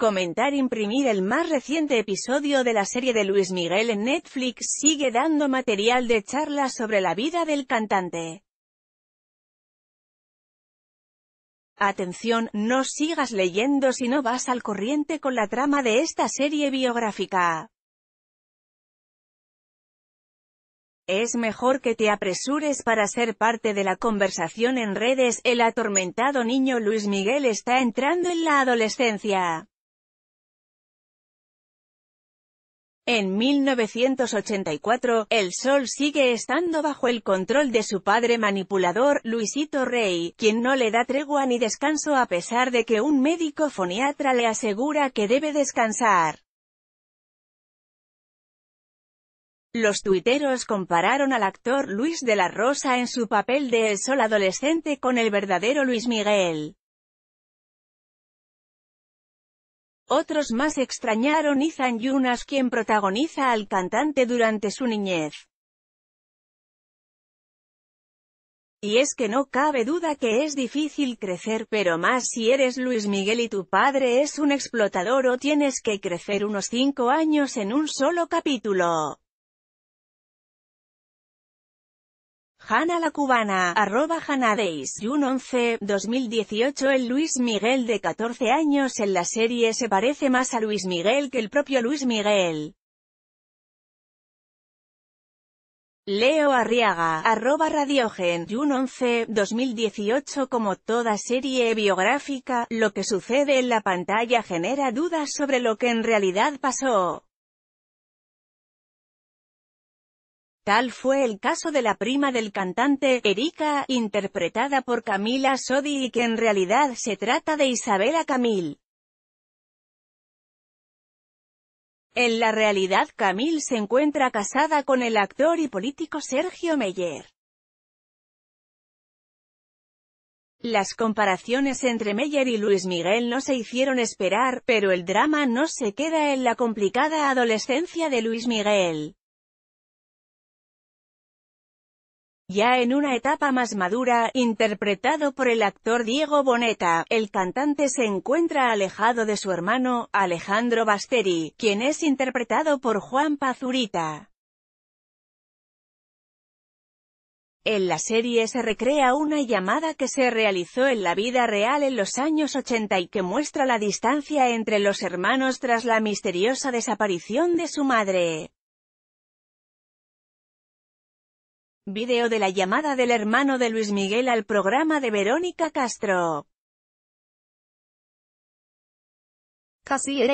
Comentar e imprimir el más reciente episodio de la serie de Luis Miguel en Netflix sigue dando material de charla sobre la vida del cantante. Atención, no sigas leyendo si no vas al corriente con la trama de esta serie biográfica. es mejor que te apresures para ser parte de la conversación en redes, el atormentado niño Luis Miguel está entrando en la adolescencia. En 1984, el Sol sigue estando bajo el control de su padre manipulador, Luisito Rey, quien no le da tregua ni descanso a pesar de que un médico foniatra le asegura que debe descansar. Los tuiteros compararon al actor Luis de la Rosa en su papel de El Sol adolescente con el verdadero Luis Miguel. Otros más extrañaron Izan Yunas quien protagoniza al cantante durante su niñez. Y es que no cabe duda que es difícil crecer, pero más si eres Luis Miguel y tu padre es un explotador o tienes que crecer unos 5 años en un solo capítulo. Hanna la cubana, arroba Hanna Days, 11, 2018 El Luis Miguel de 14 años en la serie se parece más a Luis Miguel que el propio Luis Miguel. Leo Arriaga, arroba Radiogen, June 11, 2018 Como toda serie biográfica, lo que sucede en la pantalla genera dudas sobre lo que en realidad pasó. Tal fue el caso de la prima del cantante, Erika, interpretada por Camila Sodi y que en realidad se trata de Isabela Camil. En la realidad Camil se encuentra casada con el actor y político Sergio Meyer. Las comparaciones entre Meyer y Luis Miguel no se hicieron esperar, pero el drama no se queda en la complicada adolescencia de Luis Miguel. ya en una etapa más madura, interpretado por el actor Diego Boneta, el cantante se encuentra alejado de su hermano, Alejandro Basteri, quien es interpretado por Juan Pazurita. En la serie se recrea una llamada que se realizó en la vida real en los años 80 y que muestra la distancia entre los hermanos tras la misteriosa desaparición de su madre. Video de la llamada del hermano de Luis Miguel al programa de Verónica Castro. Casi el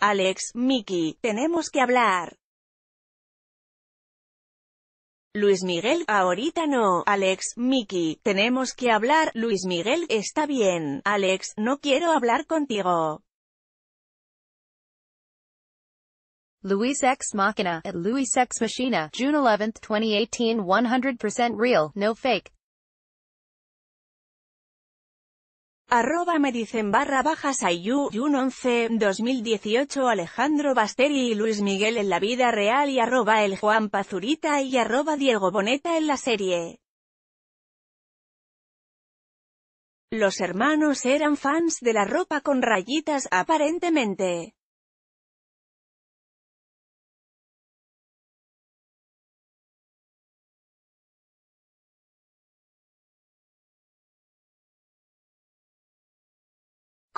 Alex, Mickey, tenemos que hablar. Luis Miguel, ahorita no, Alex, Mickey, tenemos que hablar, Luis Miguel, está bien, Alex, no quiero hablar contigo. Luis X Machina, at Luis X Machina, June 11, 2018 100% real, no fake. Arroba me dicen barra baja Sayu, 11, 2018 Alejandro Basteri y Luis Miguel en la vida real y arroba el Juan Pazurita y arroba Diego Boneta en la serie. Los hermanos eran fans de la ropa con rayitas, aparentemente.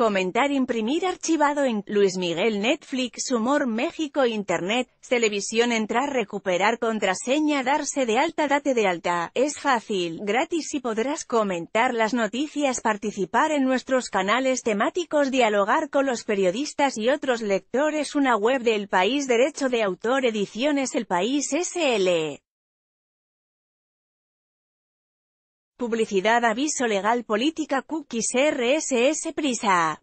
Comentar imprimir archivado en Luis Miguel Netflix Humor México Internet, Televisión entrar recuperar contraseña darse de alta date de alta, es fácil, gratis y podrás comentar las noticias participar en nuestros canales temáticos dialogar con los periodistas y otros lectores una web del país derecho de autor ediciones el país SL. Publicidad Aviso legal Política Cookies RSS Prisa